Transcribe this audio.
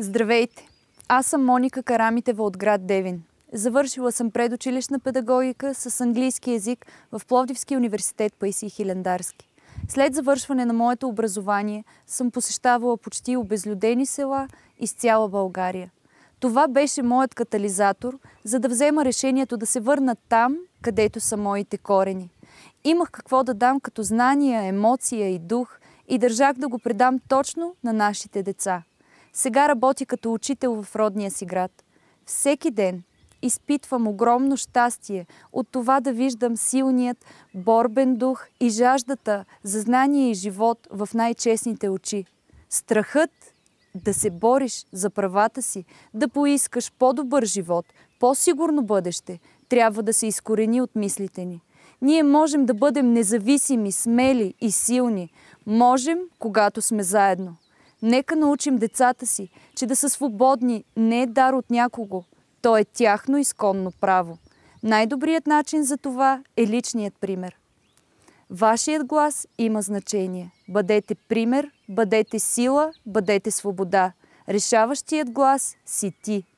Здравейте! Аз съм Моника Карамитева от град Девин. Завършила съм предучилищна педагогика с английски язик в Пловдивския университет Паисий Хилендарски. След завършване на моето образование съм посещавала почти обезлюдени села из цяла България. Това беше моят катализатор, за да взема решението да се върна там, където са моите корени. Имах какво да дам като знания, емоция и дух и държах да го предам точно на нашите деца – сега работи като учител в родния си град. Всеки ден изпитвам огромно щастие от това да виждам силният, борбен дух и жаждата за знание и живот в най-честните очи. Страхът да се бориш за правата си, да поискаш по-добър живот, по-сигурно бъдеще, трябва да се изкорени от мислите ни. Ние можем да бъдем независими, смели и силни. Можем, когато сме заедно. Нека научим децата си, че да са свободни не е дар от някого. То е тяхно изконно право. Най-добрият начин за това е личният пример. Вашият глас има значение. Бъдете пример, бъдете сила, бъдете свобода. Решаващият глас си ти.